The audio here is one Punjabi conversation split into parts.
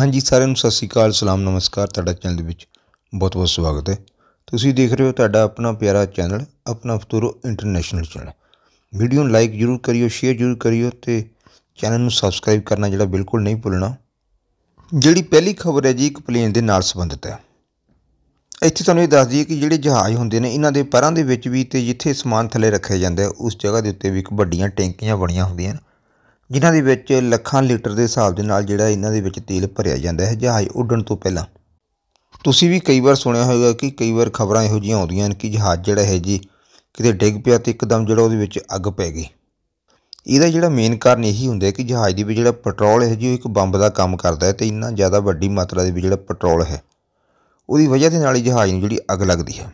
ਹਾਂਜੀ ਸਾਰਿਆਂ ਨੂੰ ਸਤਿ ਸ੍ਰੀ ਅਕਾਲ ਸਲਾਮ ਨਮਸਕਾਰ ਤੁਹਾਡਾ ਚੈਨਲ ਦੇ ਵਿੱਚ ਬਹੁਤ ਬਹੁਤ ਸਵਾਗਤ ਹੈ ਤੁਸੀਂ ਦੇਖ ਰਹੇ ਹੋ ਤੁਹਾਡਾ ਆਪਣਾ ਪਿਆਰਾ ਚੈਨਲ ਆਪਣਾ ਫਤੂਰੋ ਇੰਟਰਨੈਸ਼ਨਲ ਚੈਨਲ ਵੀਡੀਓ ਨੂੰ ਲਾਈਕ ਜਰੂਰ ਕਰਿਓ ਸ਼ੇਅਰ ਜਰੂਰ ਕਰਿਓ ਤੇ ਚੈਨਲ ਨੂੰ ਸਬਸਕ੍ਰਾਈਬ ਕਰਨਾ ਜਿਹੜਾ ਬਿਲਕੁਲ ਨਹੀਂ ਭੁੱਲਣਾ ਜਿਹੜੀ ਪਹਿਲੀ ਖਬਰ ਹੈ ਜੀ ਇੱਕ ਪਲੇਨ ਦੇ ਨਾਲ ਸੰਬੰਧਿਤ ਹੈ ਇੱਥੇ ਤੁਹਾਨੂੰ ਇਹ ਦੱਸ ਦਈਏ ਕਿ ਜਿਹੜੇ ਜਹਾਜ਼ ਹੁੰਦੇ ਨੇ ਇਹਨਾਂ ਦੇ ਪਰਾਂ ਦੇ ਵਿੱਚ ਵੀ ਤੇ ਜਿੱਥੇ ਸਮਾਨ ਥੱਲੇ ਰੱਖਿਆ ਜਾਂਦਾ ਉਸ ਜਗ੍ਹਾ ਦੇ ਉੱਤੇ ਵੀ ਇੱਕ ਵੱਡੀਆਂ ਟੈਂਕੀਆਂ ਬਣੀਆਂ ਹੁੰਦੀਆਂ ਹਨ ਜਿਨ੍ਹਾਂ ਦੇ ਵਿੱਚ ਲੱਖਾਂ ਲੀਟਰ ਦੇ ਹਿਸਾਬ ਦੇ ਨਾਲ ਜਿਹੜਾ ਇਹਨਾਂ ਦੇ ਵਿੱਚ ਤੇਲ ਭਰਿਆ ਜਾਂਦਾ ਹੈ ਜਹਾਜ਼ ਉੱਡਣ ਤੋਂ ਪਹਿਲਾਂ ਤੁਸੀਂ ਵੀ ਕਈ ਵਾਰ ਸੁਣਿਆ ਹੋਵੇਗਾ ਕਿ ਕਈ ਵਾਰ ਖਬਰਾਂ ਇਹੋ ਜੀਆਂ ਆਉਂਦੀਆਂ ਹਨ ਕਿ ਜਹਾਜ਼ ਜਿਹੜਾ ਹੈ ਜੀ ਕਿਤੇ ਡਿੱਗ ਪਿਆ ਤੇ ਇੱਕਦਮ ਜਿਹੜਾ ਉਹਦੇ ਵਿੱਚ ਅੱਗ ਪੈ ਗਈ ਇਹਦਾ ਜਿਹੜਾ ਮੇਨ ਕਾਰਨ ਇਹੀ ਹੁੰਦਾ ਹੈ ਕਿ ਜਹਾਜ਼ ਦੇ ਵਿੱਚ ਜਿਹੜਾ ਪੈਟਰੋਲ ਹੈ ਜੀ ਉਹ ਇੱਕ ਬੰਬ ਦਾ ਕੰਮ ਕਰਦਾ ਹੈ ਤੇ ਇੰਨਾ ਜ਼ਿਆਦਾ ਵੱਡੀ ਮਾਤਰਾ ਦੇ ਵਿੱਚ ਜਿਹੜਾ ਪੈਟਰੋਲ ਹੈ ਉਹਦੀ ਵਜ੍ਹਾ ਦੇ ਨਾਲ ਹੀ ਜਹਾਜ਼ ਨੂੰ ਜਿਹੜੀ ਅੱਗ ਲੱਗਦੀ ਹੈ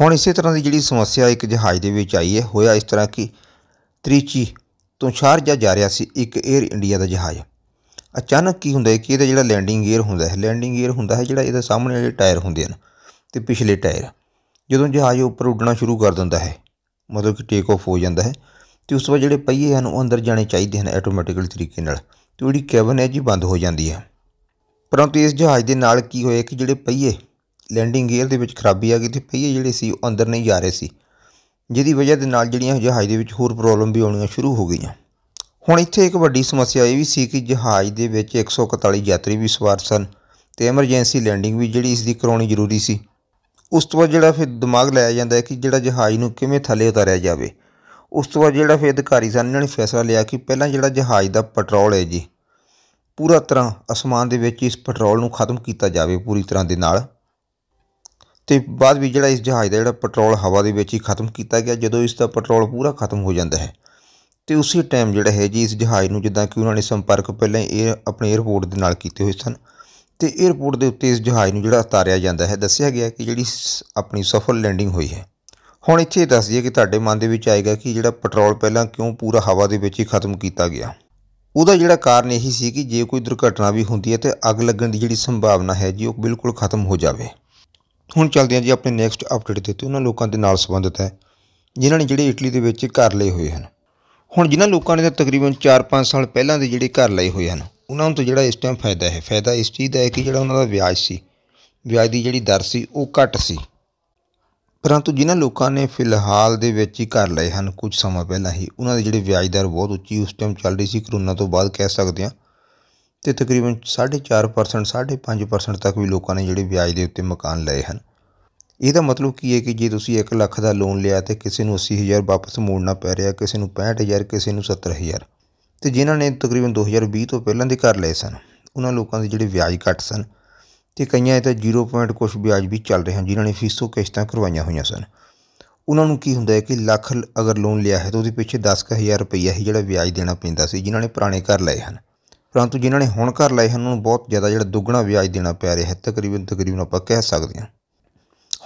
ਹੁਣ ਇਸੇ ਤਰ੍ਹਾਂ ਦੀ ਜਿਹੜੀ ਸਮੱਸਿਆ ਇੱਕ ਜਹਾਜ਼ ਦੇ ਵਿੱਚ ਆਈ ਹੈ ਹੋਇਆ ਇਸ ਤਰ੍ਹਾਂ ਕਿ ਤ੍ਰਿਚੀ ਤੋਂ ਸ਼ਾਰਜਾ ਜਾ ਰਿਹਾ ਸੀ ਇੱਕ 에ਅਰ ਇੰਡੀਆ ਦਾ ਜਹਾਜ਼ ਅਚਾਨਕ ਕੀ ਹੁੰਦਾ ਹੈ ਕਿ ਇਹਦਾ ਜਿਹੜਾ ਲੈਂਡਿੰਗ ਗੀਅਰ ਹੁੰਦਾ ਹੈ ਲੈਂਡਿੰਗ ਗੀਅਰ ਹੁੰਦਾ ਹੈ ਜਿਹੜਾ ਇਹਦੇ ਸਾਹਮਣੇ ਵਾਲੇ ਟਾਇਰ ਹੁੰਦੇ ਹਨ ਤੇ ਪਿਛਲੇ ਟਾਇਰ ਜਦੋਂ ਜਹਾਜ਼ ਉੱਪਰ ਉੱਡਣਾ ਸ਼ੁਰੂ ਕਰ ਦਿੰਦਾ ਹੈ ਮਤਲਬ ਕਿ ਟੇਕ ਆਫ ਹੋ ਜਾਂਦਾ ਹੈ ਤੇ ਉਸ ਵੇਲੇ ਜਿਹੜੇ ਪਹੀਏ ਹਨ ਉਹ ਅੰਦਰ ਜਾਣੇ ਚਾਹੀਦੇ ਹਨ ਆਟੋਮੈਟਿਕਲ ਤਰੀਕੇ ਨਾਲ ਤੇ ਜਿਹੜੀ ਕੈਬਨ ਹੈ ਜੀ ਬੰਦ ਹੋ ਜਾਂਦੀ ਹੈ ਪਰੰਤੂ ਇਸ ਜਹਾਜ਼ ਦੇ ਨਾਲ ਕੀ ਹੋਇਆ ਕਿ ਜਿਹੜੇ ਪਹੀਏ ਲੈਂਡਿੰਗ ਗੀਅਰ ਦੇ ਵਿੱਚ ਖਰਾਬੀ ਆ ਗਈ ਤੇ ਪਹੀਏ ਜਿਹੜੇ ਸੀ ਉਹ ਅੰਦਰ ਨਹੀਂ ਜਾ ਰਹੇ ਸੀ ਜਿਹਦੀ ਵਜ੍ਹਾ ਦੇ ਨਾਲ ਜਿਹੜੀਆਂ ਜਹਾਜ਼ ਦੇ ਵਿੱਚ ਹੋਰ ਪ੍ਰੋਬਲਮ ਵੀ ਆਉਣੀਆਂ ਸ਼ੁਰੂ ਹੋ ਗਈਆਂ ਹੁਣ ਇੱਥੇ ਇੱਕ ਵੱਡੀ ਸਮੱਸਿਆ ਇਹ ਵੀ ਸੀ ਕਿ ਜਹਾਜ਼ ਦੇ ਵਿੱਚ 141 ਯਾਤਰੀ ਵੀ ਸਵਾਰ ਸਨ ਤੇ ਐਮਰਜੈਂਸੀ ਲੈਂਡਿੰਗ ਵੀ ਜਿਹੜੀ ਇਸ ਦੀ ਕਰਾਉਣੀ ਜ਼ਰੂਰੀ ਸੀ ਉਸ ਤੋਂ ਬਾਅਦ ਜਿਹੜਾ ਫਿਰ ਦਿਮਾਗ ਲਾਇਆ ਜਾਂਦਾ ਹੈ ਕਿ ਜਿਹੜਾ ਜਹਾਜ਼ ਨੂੰ ਕਿਵੇਂ ਥੱਲੇ ਉਤਾਰਿਆ ਜਾਵੇ ਉਸ ਤੋਂ ਬਾਅਦ ਜਿਹੜਾ ਫਿਰ ਅਧਿਕਾਰੀ ਸਨ ਇਹਨਾਂ ਨੇ ਫੈਸਲਾ ਲਿਆ ਕਿ ਪਹਿਲਾਂ ਜਿਹੜਾ ਜਹਾਜ਼ ਦਾ ਪੈਟਰੋਲ ਹੈ ਜੀ ਪੂਰਾ ਤਰ੍ਹਾਂ ਅਸਮਾਨ ਦੇ ਵਿੱਚ ਇਸ ਪੈਟਰੋਲ ਨੂੰ ਖਤਮ ਕੀਤਾ ਜਾਵੇ ਪੂਰੀ ਤਰ੍ਹਾਂ ਦੇ ਨਾਲ ਤੇ ਬਾਅਦ ਵੀ ਜਿਹੜਾ ਇਸ ਜਹਾਜ਼ ਦਾ ਜਿਹੜਾ ਪੈਟਰੋਲ ਹਵਾ ਦੇ ਵਿੱਚ ਹੀ ਖਤਮ ਕੀਤਾ ਗਿਆ ਜਦੋਂ ਇਸ ਦਾ ਪੈਟਰੋਲ ਪੂਰਾ ਖਤਮ ਹੋ ਜਾਂਦਾ ਹੈ ਤੇ ਉਸੇ ਟਾਈਮ ਜਿਹੜਾ ਹੈ ਜੀ ਇਸ ਜਹਾਜ਼ ਨੂੰ ਜਿੱਦਾਂ ਕਿ ਉਹਨਾਂ ਨੇ ਸੰਪਰਕ ਪਹਿਲਾਂ ਇਹ ਆਪਣੇ 에어ਪੋਰਟ ਦੇ ਨਾਲ ਕੀਤੇ ਹੋਏ ਸਨ ਤੇ 에어ਪੋਰਟ ਦੇ ਉੱਤੇ ਇਸ ਜਹਾਜ਼ ਨੂੰ ਜਿਹੜਾ ਉਤਾਰਿਆ ਜਾਂਦਾ ਹੈ ਦੱਸਿਆ ਗਿਆ ਕਿ ਜਿਹੜੀ ਆਪਣੀ ਸਫਲ ਲੈਂਡਿੰਗ ਹੋਈ ਹੈ ਹੁਣ ਇੱਥੇ ਦੱਸ ਦਈਏ ਕਿ ਤੁਹਾਡੇ ਮਨ ਦੇ ਵਿੱਚ ਆਏਗਾ ਕਿ ਜਿਹੜਾ ਪੈਟਰੋਲ ਪਹਿਲਾਂ ਕਿਉਂ ਪੂਰਾ ਹਵਾ ਦੇ ਵਿੱਚ ਹੀ ਖਤਮ ਕੀਤਾ ਗਿਆ ਉਹਦਾ ਜਿਹੜਾ ਕਾਰਨ ਇਹੀ ਸੀ ਕਿ ਜੇ ਕੋਈ ਦੁਰਘਟਨਾ ਵੀ ਹੁੰਦੀ ਹੈ ਤੇ ਅੱਗ ਲੱਗਣ ਦੀ ਜਿਹੜੀ ਸੰਭਾਵਨਾ ਹੈ ਜੀ ਉਹ ਬਿਲਕੁਲ ਖਤਮ ਹੋ ਜਾਵੇ ਹੁਣ ਚੱਲਦੇ ਹਾਂ ਜੀ ਆਪਣੇ ਨੈਕਸਟ ਅਪਡੇਟ ਦੇ ਤੇ ਉਹਨਾਂ ਲੋਕਾਂ ਦੇ ਨਾਲ ਸੰਬੰਧਿਤ ਹੈ ਜਿਨ੍ਹਾਂ ਨੇ ਜਿਹੜੇ ਇਟਲੀ ਦੇ ਵਿੱਚ ਘਰ ਲਏ ਹੋਏ ਹਨ ਹੁਣ ਜਿਨ੍ਹਾਂ ਲੋਕਾਂ ਨੇ ਤਾਂ ਤਕਰੀਬਨ 4-5 ਸਾਲ ਪਹਿਲਾਂ ਦੇ ਜਿਹੜੇ ਘਰ ਲਏ ਹੋਏ ਹਨ ਉਹਨਾਂ ਨੂੰ ਤਾਂ ਜਿਹੜਾ ਇਸ ਟਾਈਮ ਫਾਇਦਾ ਹੈ ਫਾਇਦਾ ਇਸ ਚੀਜ਼ ਦਾ ਹੈ ਕਿ ਜਿਹੜਾ ਉਹਨਾਂ ਦਾ ਵਿਆਜ ਸੀ ਵਿਆਜ ਦੀ ਜਿਹੜੀ ਦਰ ਸੀ ਉਹ ਘੱਟ ਸੀ ਪਰੰਤੂ ਜਿਨ੍ਹਾਂ ਲੋਕਾਂ ਨੇ ਫਿਲਹਾਲ ਦੇ ਵਿੱਚ ਹੀ ਘਰ ਲਏ ਹਨ ਕੁਝ ਸਮਾਂ ਪਹਿਲਾਂ ਹੀ ਉਹਨਾਂ ਦੇ ਜਿਹੜੇ ਵਿਆਜ ਦਰ ਬਹੁਤ ਉੱਚੀ ਉਸ ਟਾਈਮ ਚੱਲ ਰਹੀ ਸੀ ਕਰੋਨਾ ਤੋਂ ਬਾਅਦ ਕਹਿ ਸਕਦੇ ਹਾਂ ਤੇ ਤਕਰੀਬਨ 4.5% 5.5% ਤੱਕ ਵੀ ਲੋਕਾਂ ਨੇ ਜਿਹੜੇ ਵਿਆਜ ਦੇ ਉੱਤੇ ਮਕਾਨ ਲਏ ਹਨ ਇਹਦਾ ਮਤਲਬ ਕੀ ਹੈ ਕਿ ਜੇ ਤੁਸੀਂ 1 ਲੱਖ ਦਾ ਲੋਨ ਲਿਆ ਤੇ ਕਿਸੇ ਨੂੰ 80000 ਵਾਪਸ ਮੋੜਨਾ ਪੈ ਰਿਹਾ ਕਿਸੇ ਨੂੰ 65000 ਕਿਸੇ ਨੂੰ 70000 ਤੇ ਜਿਨ੍ਹਾਂ ਨੇ ਤਕਰੀਬਨ 2020 ਤੋਂ ਪਹਿਲਾਂ ਦੇ ਘਰ ਲਏ ਸਨ ਉਹਨਾਂ ਲੋਕਾਂ ਦੇ ਜਿਹੜੇ ਵਿਆਜ ਘਟ ਸਨ ਤੇ ਕਈਆਂ ਇਹ ਤਾਂ 0. ਕੁਝ ਵਿਆਜ ਵੀ ਚੱਲ ਰਹੇ ਹਨ ਜਿਨ੍ਹਾਂ ਨੇ ਫੀਸੋ ਕਿਸ਼ਤਾਂ ਕਰਵਾਈਆਂ ਹੋਈਆਂ ਸਨ ਉਹਨਾਂ ਨੂੰ ਕੀ ਹੁੰਦਾ ਹੈ ਕਿ ਲੱਖ ਅਗਰ ਲੋਨ ਲਿਆ ਹੈ ਤਾਂ ਉਹਦੇ ਪਿੱਛੇ 10000 ਰੁਪਈਆ ਹੀ ਜਿਹੜਾ ਵਿਆਜ ਦੇਣਾ ਪੈਂਦਾ ਸੀ ਜਿਨ੍ਹਾਂ ਨੇ ਪੁਰਾਣੇ ਘਰ ਲਏ ਹਨ ਪਰੰਤੂ ਜਿਨ੍ਹਾਂ ਨੇ ਹੁਣ ਘਰ ਲਏ ਹਨ ਉਹਨਾਂ ਨੂੰ ਬਹੁਤ ਜ਼ਿਆਦਾ ਜਿਹੜਾ ਦੁੱਗਣਾ ਵਿਆਜ ਦੇਣਾ ਪੈ ਰਿਹਾ ਹੈ ਤਕਰੀਬਨ ਤਕਰੀਬਨ ਆਪਾਂ ਕਹਿ ਸਕਦੇ ਹਾਂ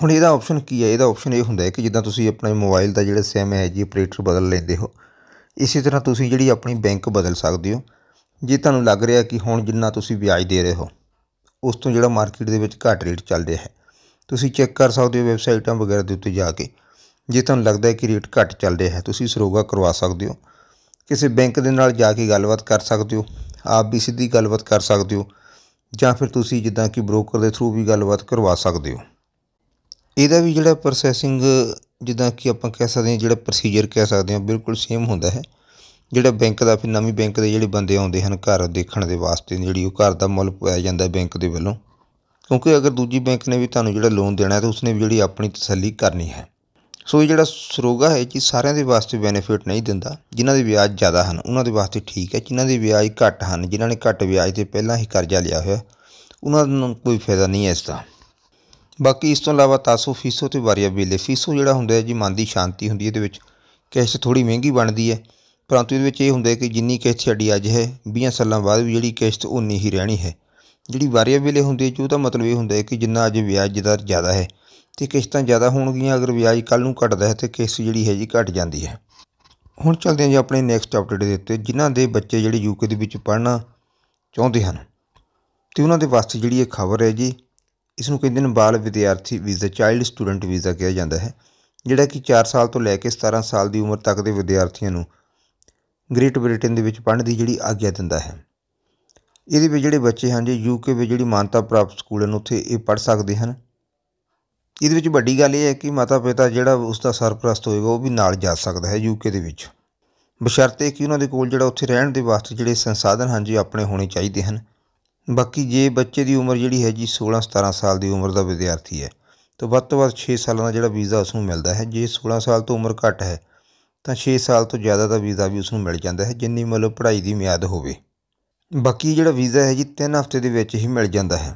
ਹੁਣ ਇਹਦਾ ਆਪਸ਼ਨ ਕੀ ਹੈ ਇਹਦਾ ਆਪਸ਼ਨ ਇਹ ਹੁੰਦਾ ਹੈ ਕਿ ਜਿੱਦਾਂ ਤੁਸੀਂ ਆਪਣੇ ਮੋਬਾਈਲ ਦਾ ਜਿਹੜਾ ਸਿਮ ਹੈ ਜੀ ਆਪਰੇਟਰ ਬਦਲ ਲੈਂਦੇ ਹੋ ਇਸੇ ਤਰ੍ਹਾਂ ਤੁਸੀਂ ਜਿਹੜੀ ਆਪਣੀ ਬੈਂਕ ਬਦਲ ਸਕਦੇ ਹੋ ਜੇ ਤੁਹਾਨੂੰ ਲੱਗ ਰਿਹਾ ਕਿ ਹੁਣ ਜਿੰਨਾ ਤੁਸੀਂ ਵਿਆਜ ਦੇ ਰਹੇ ਹੋ ਉਸ ਤੋਂ ਜਿਹੜਾ ਮਾਰਕੀਟ ਦੇ ਵਿੱਚ ਘੱਟ ਰੇਟ ਚੱਲ ਰਿਹਾ ਹੈ ਤੁਸੀਂ ਚੈੱਕ ਕਰ ਸਕਦੇ ਹੋ ਵੈਬਸਾਈਟਾਂ ਵਗੈਰਾ ਦੇ ਉੱਤੇ ਜਾ ਕੇ ਜੇ ਤੁਹਾਨੂੰ ਲੱਗਦਾ ਹੈ ਕਿ ਰੇਟ ਘੱਟ ਚੱਲ ਰਿਹਾ ਹੈ ਤੁਸੀਂ ਸਰੋਗਾ ਕਰਵਾ ਸਕਦੇ ਹੋ ਕਿਸੇ ਬੈਂਕ ਦੇ ਨਾਲ ਜਾ ਕੇ ਗੱਲਬਾਤ ਕਰ ਸਕਦੇ ਹੋ ਆਪ ਵੀ ਸਿੱਧੀ ਗੱਲਬਾਤ ਕਰ ਸਕਦੇ ਹੋ ਜਾਂ ਫਿਰ ਤੁਸੀਂ ਜਿੱਦਾਂ ਕਿ ਬ੍ਰੋਕਰ ਦੇ ਥਰੂ ਵੀ ਗੱਲਬਾਤ ਕਰਵਾ ਸਕਦੇ ਹੋ ਇਹਦਾ ਵੀ ਜਿਹੜਾ ਪ੍ਰੋਸੈਸਿੰਗ ਜਿੱਦਾਂ ਕਿ ਆਪਾਂ ਕਹਿ ਸਕਦੇ ਹਾਂ ਜਿਹੜਾ ਪ੍ਰੋਸੀਜਰ ਕਹਿ ਸਕਦੇ ਹਾਂ ਬਿਲਕੁਲ ਸੇਮ ਹੁੰਦਾ ਹੈ ਜਿਹੜਾ ਬੈਂਕ ਦਾ ਫਿਰ ਨਵੀਂ ਬੈਂਕ ਦੇ ਜਿਹੜੇ ਬੰਦੇ ਆਉਂਦੇ ਹਨ ਘਰ ਦੇਖਣ ਦੇ ਵਾਸਤੇ ਜਿਹੜੀ ਉਹ ਘਰ ਦਾ ਮੁੱਲ ਪਾਇਆ ਜਾਂਦਾ ਬੈਂਕ ਦੇ ਵੱਲੋਂ ਕਿਉਂਕਿ ਅਗਰ ਦੂਜੀ ਬੈਂਕ ਨੇ ਵੀ ਤੁਹਾਨੂੰ ਜਿਹੜਾ ਲੋਨ ਦੇਣਾ ਹੈ ਤਾਂ ਉਸਨੇ ਵੀ ਜਿਹੜੀ ਆਪਣੀ ਤਸੱਲੀ ਕਰਨੀ ਹੈ ਸੋ ਇਹ ਜਿਹੜਾ ਸਰੋਗਾ ਹੈ ਕਿ ਸਾਰਿਆਂ ਦੇ ਵਾਸਤੇ ਬੈਨੀਫਿਟ ਨਹੀਂ ਦਿੰਦਾ ਜਿਨ੍ਹਾਂ ਦੇ ਵਿਆਜ ਜ਼ਿਆਦਾ ਹਨ ਉਹਨਾਂ ਦੇ ਵਾਸਤੇ ਠੀਕ ਹੈ ਜਿਨ੍ਹਾਂ ਦੇ ਵਿਆਜ ਘੱਟ ਹਨ ਜਿਨ੍ਹਾਂ ਨੇ ਘੱਟ ਵਿਆਜ ਤੇ ਪਹਿਲਾਂ ਹੀ ਕਰਜ਼ਾ ਲਿਆ ਹੋਇਆ ਉਹਨਾਂ ਨੂੰ ਕੋਈ ਫਾਇਦਾ ਨਹੀਂ ਹੈ ਇਸ ਦਾ ਬਾਕੀ ਇਸ ਤੋਂ ਇਲਾਵਾ ਤਾਸੂ ਫੀਸੋ ਤੇ ਵਾਰੀਆ ਵਾਰੀਏਬਲ ਫੀਸੋ ਜਿਹੜਾ ਹੁੰਦਾ ਹੈ ਜੀ ਮਨ ਦੀ ਸ਼ਾਂਤੀ ਹੁੰਦੀ ਹੈ ਇਹਦੇ ਵਿੱਚ ਕਿਸ਼ਤ ਥੋੜੀ ਮਹਿੰਗੀ ਬਣਦੀ ਹੈ ਪਰੰਤੂ ਇਹਦੇ ਵਿੱਚ ਇਹ ਹੁੰਦਾ ਹੈ ਕਿ ਜਿੰਨੀ ਕਿਸ਼ਤ ਛੱਡੀ ਅੱਜ ਹੈ 20 ਸਾਲਾਂ ਬਾਅਦ ਵੀ ਜਿਹੜੀ ਕਿਸ਼ਤ ਉਨੀ ਹੀ ਰਹਿਣੀ ਹੈ ਜਿਹੜੀ ਵਾਰੀਆ ਵਾਰੀਏਬਲ ਹੁੰਦੀ ਹੈ ਜੋ ਤਾਂ ਮਤਲਬ ਇਹ ਹੁੰਦਾ ਹੈ ਕਿ ਜਿੰਨਾ ਅੱਜ ਵਿਆਜ ਦਰ ਜ਼ਿਆਦਾ ਹੈ ਤੇ ਕਿਸ਼ਤਾਂ ਜ਼ਿਆਦਾ ਹੋਣਗੀਆਂ ਅਗਰ ਵਿਆਜ ਕੱਲ ਨੂੰ ਘਟਦਾ ਹੈ ਤੇ ਕਿਸ਼ਤ ਜਿਹੜੀ ਹੈ ਜੀ ਘਟ ਜਾਂਦੀ ਹੈ ਹੁਣ ਚਲਦੇ ਹਾਂ ਜੀ ਆਪਣੇ ਨੈਕਸਟ ਅਪਡੇਟ ਦੇ ਉੱਤੇ ਜਿਨ੍ਹਾਂ ਦੇ ਬੱਚੇ ਜਿਹੜੇ ਯੂਕੇ ਦੇ ਵਿੱਚ ਪੜ੍ਹਨਾ ਚਾਹੁੰਦੇ ਹਨ ਤੇ ਉਹਨਾਂ ਦੇ ਵਾਸਤੇ ਜਿਹੜੀ ਇਹ ਖਬਰ ਹੈ ਜੀ ਇਸ ਨੂੰ ਕਹਿੰਦੇ ਨੇ ਬਾਲ ਵਿਦਿਆਰਥੀ ਵੀਜ਼ਾ ਚਾਈਲਡ ਸਟੂਡੈਂਟ ਵੀਜ਼ਾ ਕਿਹਾ ਜਾਂਦਾ ਹੈ ਜਿਹੜਾ ਕਿ 4 ਸਾਲ ਤੋਂ ਲੈ ਕੇ 17 ਸਾਲ ਦੀ ਉਮਰ ਤੱਕ ਦੇ ਵਿਦਿਆਰਥੀਆਂ ਨੂੰ ਗ੍ਰੇਟ ਬ੍ਰਿਟੇਨ ਦੇ ਵਿੱਚ ਪੜ੍ਹਨ ਦੀ ਜਿਹੜੀ ਆਗਿਆ ਦਿੰਦਾ ਹੈ ਇਹਦੇ ਵਿੱਚ ਜਿਹੜੇ ਬੱਚੇ ਹਨ ਜੀ ਯੂਕੇ ਵਿੱਚ ਜਿਹੜੀ ਮਾਨਤਾ ਪ੍ਰਾਪਤ ਸਕੂਲਾਂ ਨੂੰ ਉੱਥੇ ਇਹ ਪੜ੍ਹ ਸਕਦੇ ਹਨ ਇਹਦੇ ਵਿੱਚ ਵੱਡੀ ਗੱਲ ਇਹ ਹੈ ਕਿ ਮਾਤਾ ਪਿਤਾ ਜਿਹੜਾ ਉਸ ਦਾ ਸਰਪ੍ਰਸਤ ਹੋਏਗਾ ਉਹ ਵੀ ਨਾਲ ਜਾ ਸਕਦਾ ਹੈ ਯੂਕੇ ਦੇ ਵਿੱਚ ਬਸ਼ਰਤੇ ਕਿ ਉਹਨਾਂ ਦੇ ਕੋਲ ਜਿਹੜਾ ਉੱਥੇ ਰਹਿਣ ਦੇ ਵਾਸਤੇ ਜਿਹੜੇ ਸੰਸਾਧਨ ਹਨ ਜੀ ਆਪਣੇ ਹੋਣੇ ਚਾਹੀਦੇ ਹਨ ਬਾਕੀ ਜੇ ਬੱਚੇ ਦੀ ਉਮਰ ਜਿਹੜੀ ਹੈ ਜੀ 16 17 ਸਾਲ ਦੀ ਉਮਰ ਦਾ ਵਿਦਿਆਰਥੀ ਹੈ ਤਾਂ ਵੱਧ ਤੋਂ ਵੱਧ 6 ਸਾਲਾਂ ਦਾ ਜਿਹੜਾ ਵੀਜ਼ਾ ਉਸ ਨੂੰ ਮਿਲਦਾ ਹੈ ਜੇ 16 ਸਾਲ ਤੋਂ ਉਮਰ ਘੱਟ ਹੈ ਤਾਂ 6 ਸਾਲ ਤੋਂ ਜ਼ਿਆਦਾ ਦਾ ਵੀਜ਼ਾ ਵੀ ਉਸ ਨੂੰ ਮਿਲ ਜਾਂਦਾ ਹੈ ਜਿੰਨੀ ਮਤਲਬ ਪੜ੍ਹਾਈ ਦੀ ਮਿਆਦ ਹੋਵੇ ਬਾਕੀ ਜਿਹੜਾ ਵੀਜ਼ਾ ਹੈ ਜੀ 3 ਹਫ਼ਤੇ ਦੇ ਵਿੱਚ ਹੀ ਮਿਲ ਜਾਂਦਾ ਹੈ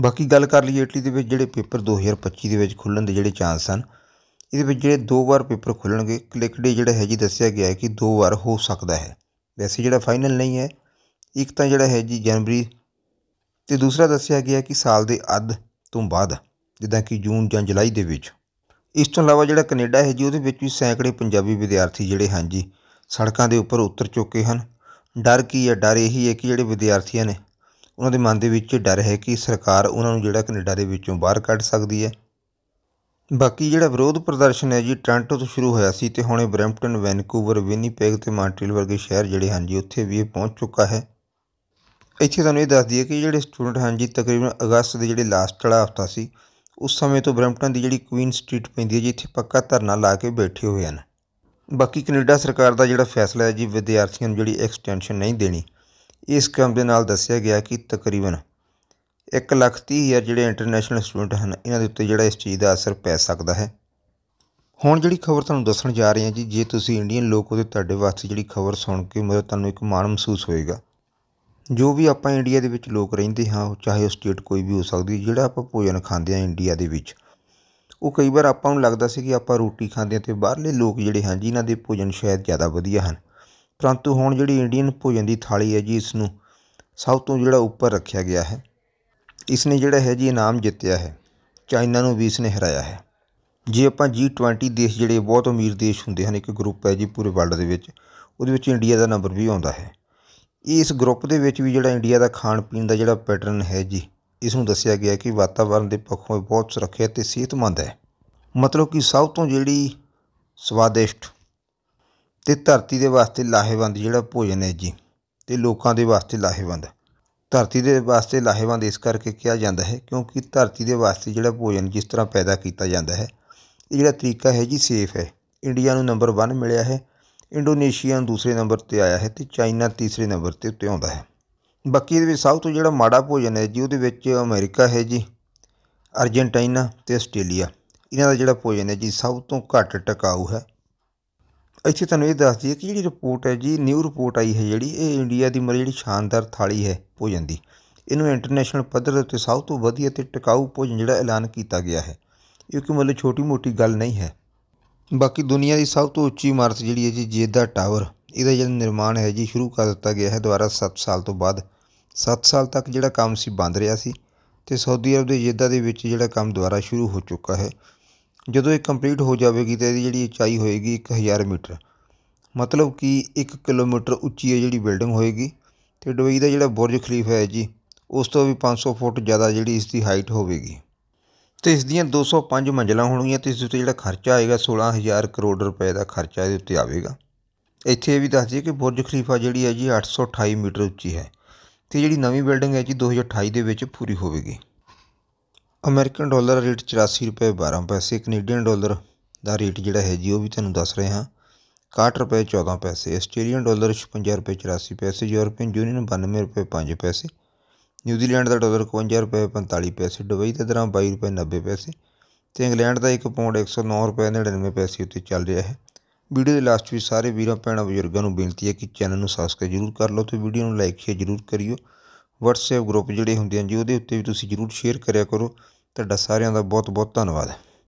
ਬਾਕੀ ਗੱਲ ਕਰ ਲਈਏ ਇਟਲੀ ਦੇ ਵਿੱਚ ਜਿਹੜੇ ਪੇਪਰ 2025 ਦੇ ਵਿੱਚ ਖੁੱਲਣ ਦੇ ਜਿਹੜੇ ਚਾਂਸ ਹਨ ਇਹਦੇ ਵਿੱਚ ਜਿਹੜੇ ਦੋ ਵਾਰ ਪੇਪਰ ਖੁੱਲਣਗੇ ਕਲਿੱਕ ਡੇ ਜਿਹੜਾ ਹੈ ਜੀ ਦੱਸਿਆ ਗਿਆ ਹੈ ਕਿ ਦੋ ਵਾਰ ਹੋ ਸਕਦਾ ਹੈ ਵੈਸੇ ਜਿਹੜਾ ਫਾਈਨਲ ਨਹੀਂ ਹੈ ਇੱਕ ਤਾਂ ਜਿਹੜਾ ਹੈ ਜੀ ਜਨਵਰੀ ਤੇ ਦੂਸਰਾ ਦੱਸਿਆ ਗਿਆ ਕਿ ਸਾਲ ਦੇ ਅੱਧ ਤੋਂ ਬਾਅਦ ਜਿੱਦਾਂ ਕਿ ਜੂਨ ਜਾਂ ਜੁਲਾਈ ਦੇ ਵਿੱਚ ਇਸ ਤੋਂ ਇਲਾਵਾ ਜਿਹੜਾ ਕੈਨੇਡਾ ਹੈ ਜੀ ਉਹਦੇ ਵਿੱਚ ਵੀ ਸੈਂਕੜੇ ਪੰਜਾਬੀ ਵਿਦਿਆਰਥੀ ਜਿਹੜੇ ਹਨ ਜੀ ਸੜਕਾਂ ਦੇ ਉੱਪਰ ਉਤਰ ਚੁੱਕੇ ਹਨ ਡਰ ਕੀ ਹੈ ਡਰ ਇਹੀ ਹੈ ਕਿ ਜਿਹੜੇ ਵਿਦਿਆਰਥੀਆਂ ਨੇ ਉਹਨਾਂ ਦੇ ਮਨ ਦੇ ਵਿੱਚ ਡਰ ਹੈ ਕਿ ਸਰਕਾਰ ਉਹਨਾਂ ਨੂੰ ਜਿਹੜਾ ਕੈਨੇਡਾ ਦੇ ਵਿੱਚੋਂ ਬਾਹਰ ਕੱਢ ਸਕਦੀ ਹੈ ਬਾਕੀ ਜਿਹੜਾ ਵਿਰੋਧ ਪ੍ਰਦਰਸ਼ਨ ਹੈ ਜੀ ਟ੍ਰਾਂਟੋ ਤੋਂ ਸ਼ੁਰੂ ਹੋਇਆ ਸੀ ਤੇ ਹੁਣੇ ਬ੍ਰੈਂਪਟਨ ਵੈਨਕੂਵਰ ਵਿਨੀਪੈਗ ਤੇ ਮਾਂਟਰੀਅਲ ਵਰਗੇ ਸ਼ਹਿਰ ਜਿਹੜੇ ਹਨ ਜੀ ਉੱਥੇ ਵੀ ਇਹ ਪਹੁੰਚ ਚੁੱਕਾ ਹੈ ਇੱਥੇ ਤੁਹਾਨੂੰ ਇਹ ਦੱਸ ਦਈਏ ਕਿ ਜਿਹੜੇ ਸਟੂਡੈਂਟ ਹਨ ਜੀ ਤਕਰੀਬਨ ਅਗਸਤ ਦੇ ਜਿਹੜੇ ਲਾਸਟ ਵਾਲਾ ਹਫਤਾ ਸੀ ਉਸ ਸਮੇਂ ਤੋਂ ਬ੍ਰੈਂਪਟਨ ਦੀ ਜਿਹੜੀ ਕੁਈਨ ਸਟਰੀਟ ਪੈਂਦੀ ਹੈ ਜੀ ਇੱਥੇ ਪੱਕਾ ਧਰਨਾ ਲਾ ਕੇ ਬੈਠੇ ਹੋਏ ਹਨ ਬਾਕੀ ਕੈਨੇਡਾ ਸਰਕਾਰ ਦਾ ਜਿਹੜਾ ਫੈਸਲਾ ਹੈ ਜੀ ਵਿਦਿਆਰਥੀਆਂ ਨੂੰ ਜਿਹੜੀ ਐਕਸਟੈਂਸ਼ਨ ਨਹੀਂ ਦੇਣੀ ਇਸ ਕੰਮ ਦੇ ਨਾਲ ਦੱਸਿਆ ਗਿਆ ਕਿ ਤਕਰੀਬਨ ਹਜ਼ਾਰ ਜਿਹੜੇ ਇੰਟਰਨੈਸ਼ਨਲ ਸਟੂਡੈਂਟ ਹਨ ਇਹਨਾਂ ਦੇ ਉੱਤੇ ਜਿਹੜਾ ਇਸ ਚੀਜ਼ ਦਾ ਅਸਰ ਪੈ ਸਕਦਾ ਹੈ ਹੁਣ ਜਿਹੜੀ ਖਬਰ ਤੁਹਾਨੂੰ ਦੱਸਣ ਜਾ ਰਹੇ ਹਾਂ ਜੀ ਜੇ ਤੁਸੀਂ ਇੰਡੀਅਨ ਲੋਕ ਤੇ ਤੁਹਾਡੇ ਵਾਸਤੇ ਜਿਹੜੀ ਖਬਰ ਸੁਣ ਕੇ ਮੇਰੇ ਤੁਹਾਨੂੰ ਇੱਕ ਮਾਣ ਮਹਿਸੂਸ ਹੋਏਗਾ ਜੋ ਵੀ ਆਪਾਂ ਇੰਡੀਆ ਦੇ ਵਿੱਚ ਲੋਕ ਰਹਿੰਦੇ ਹਾਂ ਚਾਹੇ ਉਹ ਸਟੇਟ ਕੋਈ ਵੀ ਹੋ ਸਕਦੀ ਹੈ ਜਿਹੜਾ ਆਪਾਂ ਭੋਜਨ ਖਾਂਦੇ ਹਾਂ ਇੰਡੀਆ ਦੇ ਵਿੱਚ ਉਹ ਕਈ ਵਾਰ ਆਪਾਂ ਨੂੰ ਲੱਗਦਾ ਸੀ ਕਿ ਆਪਾਂ ਰੋਟੀ ਖਾਂਦੇ ਹਾਂ ਤੇ ਬਾਹਰਲੇ ਲੋਕ ਜਿਹੜੇ ਹਨ ਜਿਨ੍ਹਾਂ ਦੇ ਭੋਜਨ ਸ਼ਾਇਦ ਜ਼ਿਆਦਾ ਵਧੀਆ ਹਨ ਪਰੰਤੂ ਹੁਣ ਜਿਹੜੀ ਇੰਡੀਅਨ ਭੋਜਨ ਦੀ ਥਾਲੀ ਹੈ ਜੀ ਇਸ ਨੂੰ ਸਭ ਤੋਂ ਜਿਹੜਾ ਉੱਪਰ ਰੱਖਿਆ ਗਿਆ ਹੈ ਇਸ ਨੇ ਜਿਹੜਾ ਹੈ ਜੀ ਇਨਾਮ ਜਿੱਤਿਆ ਹੈ ਚਾਈਨਾ ਨੂੰ ਵੀ ਇਸ ਨੇ ਹਰਾਇਆ ਹੈ ਜੇ ਆਪਾਂ G20 ਦੇਸ਼ ਜਿਹੜੇ ਬਹੁਤ ਅਮੀਰ ਦੇਸ਼ ਹੁੰਦੇ ਹਨ ਇੱਕ ਗਰੁੱਪ ਹੈ ਜੀ ਪੂਰੇ ਵਰਲਡ ਦੇ ਵਿੱਚ ਉਹਦੇ ਵਿੱਚ ਇੰਡੀਆ ਦਾ ਨੰਬਰ ਵੀ ਆਉਂਦਾ ਹੈ ਇਸ ਗਰੁੱਪ ਦੇ ਵਿੱਚ ਵੀ ਜਿਹੜਾ ਇੰਡੀਆ ਦਾ ਖਾਣ ਪੀਣ ਦਾ ਜਿਹੜਾ ਪੈਟਰਨ ਹੈ ਜੀ ਇਸ ਨੂੰ ਦੱਸਿਆ ਗਿਆ ਕਿ ਵਾਤਾਵਰਣ ਦੇ ਪੱਖੋਂ ਇਹ ਬਹੁਤ ਸੁਰੱਖਿਅਤ ਤੇ ਸਿਹਤਮੰਦ ਹੈ ਮਤਲਬ ਕਿ ਸਭ ਤੋਂ ਜਿਹੜੀ ਸਵਾਦਿਸ਼ਟ ਤੇ ਧਰਤੀ ਦੇ ਵਾਸਤੇ ਲਾਹੇਵੰਦ ਜਿਹੜਾ ਭੋਜਨ ਹੈ ਜੀ ਤੇ ਲੋਕਾਂ ਦੇ ਵਾਸਤੇ ਲਾਹੇਵੰਦ ਧਰਤੀ ਦੇ ਵਾਸਤੇ ਲਾਹੇਵੰਦ ਇਸ ਕਰਕੇ ਕਿਹਾ ਜਾਂਦਾ ਹੈ ਕਿਉਂਕਿ ਧਰਤੀ ਦੇ ਵਾਸਤੇ ਜਿਹੜਾ ਭੋਜਨ ਜਿਸ ਤਰ੍ਹਾਂ ਪੈਦਾ ਕੀਤਾ ਜਾਂਦਾ ਹੈ ਇਹ ਜਿਹੜਾ ਤਰੀਕਾ ਹੈ ਜੀ ਸੇਫ ਹੈ ਇੰਡੀਆ ਨੂੰ ਨੰਬਰ 1 ਮਿਲਿਆ ਹੈ ਇੰਡੋਨੇਸ਼ੀਆ ਨੂੰ ਦੂਸਰੇ ਨੰਬਰ ਤੇ ਆਇਆ ਹੈ ਤੇ ਚਾਈਨਾ ਤੀਸਰੇ ਨੰਬਰ ਤੇ ਉੱਤੇ ਆਉਂਦਾ ਹੈ ਬਾਕੀ ਦੇ ਵਿੱਚ ਸਭ ਤੋਂ ਜਿਹੜਾ ਮਾੜਾ ਭੋਜਨ ਹੈ ਜੀ ਉਹਦੇ ਵਿੱਚ ਅਮਰੀਕਾ ਹੈ ਜੀ ਅਰਜੈਂਟਾਈਨਾ ਤੇ ਆਸਟ੍ਰੇਲੀਆ ਇਹਨਾਂ ਦਾ ਜਿਹੜਾ ਭੋਜਨ ਹੈ ਜੀ ਸਭ ਤੋਂ ਘੱਟ ਟਿਕਾਊ ਹੈ ਇੱਥੇ ਤੁਹਾਨੂੰ ਇਹ ਦੱਸ ਦਈਏ ਕਿ ਜਿਹੜੀ ਰਿਪੋਰਟ ਹੈ ਜੀ ਨਿਊ ਰਿਪੋਰਟ ਆਈ ਹੈ ਜਿਹੜੀ ਇਹ ਇੰਡੀਆ ਦੀ ਮਤਲਬ ਜਿਹੜੀ ਸ਼ਾਨਦਾਰ ਥਾਲੀ ਹੈ ਭੋਜਨ ਦੀ ਇਹਨੂੰ ਇੰਟਰਨੈਸ਼ਨਲ ਪੱਧਰ ਉੱਤੇ ਸਭ ਤੋਂ ਵਧੀਆ ਤੇ ਟਿਕਾਊ ਭੋਜਨ ਜਿਹੜਾ ਐਲਾਨ ਕੀਤਾ ਗਿਆ ਹੈ ਇਹ ਕਿ ਮਤਲਬ ਛੋਟੀ-ਮੋਟੀ ਗੱਲ ਨਹੀਂ ਹੈ ਬਾਕੀ ਦੁਨੀਆ ਦੀ ਸਭ ਤੋਂ ਉੱਚੀ ਇਮਾਰਤ ਜਿਹੜੀ ਹੈ ਜੀ ਜੇਦਾ ਟਾਵਰ ਇਹਦਾ ਜਿਹੜਾ ਨਿਰਮਾਣ ਹੈ ਜੀ ਸ਼ੁਰੂ ਕਰ ਦਿੱਤਾ ਗਿਆ ਹੈ ਦੁਆਰਾ 7 ਸਾਲ ਤੋਂ ਬਾਅਦ 7 ਸਾਲ ਤੱਕ ਜਿਹੜਾ ਕੰਮ ਸੀ ਬੰਦ ਰਿਹਾ ਸੀ ਤੇ ਸਾਊਦੀ ਅਰਬ ਦੇ ਜੇਦਾ ਦੇ ਵਿੱਚ ਜਿਹੜਾ ਕੰਮ ਦੁਆਰਾ ਸ਼ੁਰੂ ਹੋ ਚੁੱਕਾ ਹੈ ਜਦੋਂ ਇਹ ਕੰਪਲੀਟ ਹੋ ਜਾਵੇਗੀ ਤਾਂ ਇਹਦੀ ਜਿਹੜੀ ਉਚਾਈ ਹੋਏਗੀ ਇੱਕ ਹਜ਼ਾਰ ਮੀਟਰ ਮਤਲਬ ਕਿ 1 ਕਿਲੋਮੀਟਰ ਉੱਚੀ ਇਹ ਜਿਹੜੀ ਬਿਲਡਿੰਗ ਹੋਏਗੀ ਅਤੇ ਦੁਬਈ ਦਾ ਜਿਹੜਾ ਬੁਰਜ ਖਲੀਫਾ ਹੈ ਜੀ ਉਸ ਤੋਂ ਵੀ 500 ਫੁੱਟ ਜ਼ਿਆਦਾ ਜਿਹੜੀ ਇਸ ਦੀ ਹਾਈਟ ਹੋਵੇਗੀ ਤੇ ਇਸ ਦੀਆਂ 205 ਮੰਜ਼ਲਾਂ ਹੋਣਗੀਆਂ ਤੇ ਇਸ ਉੱਤੇ ਜਿਹੜਾ ਖਰਚਾ ਆਏਗਾ 16000 ਕਰੋੜ ਰੁਪਏ ਦਾ ਖਰਚਾ ਇਹਦੇ ਉੱਤੇ ਆਵੇਗਾ ਇੱਥੇ ਇਹ ਵੀ ਦੱਸ ਦਈਏ ਕਿ ਬੁਰਜ ਖਲੀਫਾ ਜਿਹੜੀ ਹੈ ਜੀ 828 ਮੀਟਰ ਉੱਚੀ ਹੈ ਤੇ ਜਿਹੜੀ ਨਵੀਂ ਬਿਲਡਿੰਗ ਹੈ ਜੀ 2028 ਦੇ ਵਿੱਚ ਪੂਰੀ ਹੋਵੇਗੀ ਅਮਰੀਕਨ ਡਾਲਰ ਰੇਟ 84 ਰੁਪਏ 12 ਪੈਸੇ ਕੈਨੇਡੀਅਨ ਡਾਲਰ ਦਾ ਰੇਟ ਜਿਹੜਾ ਹੈ ਜੀ ਉਹ ਵੀ ਤੁਹਾਨੂੰ ਦੱਸ ਰਹੇ ਹਾਂ 61 ਰੁਪਏ 14 ਪੈਸੇ ਆਸਟ੍ਰੇਲੀਅਨ ਡਾਲਰ 56 ਰੁਪਏ 84 ਪੈਸੇ ਯੂਰਪੀਅਨ ਯੂਨੀਅਨ 92 ਰੁਪਏ 5 ਪੈਸੇ ਨਿਊਜ਼ੀਲੈਂਡ ਦਾ ਡਾਲਰ 51 ਰੁਪਏ 45 ਪੈਸੇ ਦੁਬਈ ਦਾ ਦਰਾਂ 22 ਰੁਪਏ 90 ਪੈਸੇ ਤੇ ਇੰਗਲੈਂਡ ਦਾ 1 ਪਾਉਂਡ 109 ਰੁਪਏ 99 ਪੈਸੇ ਉੱਤੇ ਚੱਲ ਰਿਹਾ ਹੈ ਵੀਡੀਓ ਦੇ ਲਾਸਟ ਵਿੱਚ ਸਾਰੇ ਵੀਰਾਂ ਭੈਣਾਂ ਬਜ਼ੁਰਗਾਂ ਨੂੰ ਬੇਨਤੀ ਹੈ ਕਿ ਚੈਨਲ ਨੂੰ ਸਬਸਕ੍ਰਾਈਬ ਜ਼ਰੂਰ ਕਰ ਲਓ ਤੇ ਵੀਡੀਓ ਨੂੰ ਲਾਈਕ ਸ਼ੇਅਰ ਜ਼ਰੂਰ ਕਰਿਓ ਵਟਸਐਪ ਗਰੁੱਪ ਜਿਹੜੇ ਹੁੰਦੇ ਆ ਜੀ ਉਹਦੇ ਉੱਤੇ ਵੀ ਤੁਸੀਂ ਜ਼ਰੂਰ ਸ਼ੇਅਰ ਕਰਿਆ ਕਰੋ ਤੁਹਾਡਾ ਸਾਰਿਆਂ ਦਾ ਬਹੁਤ ਬਹੁਤ ਧੰਨਵਾਦ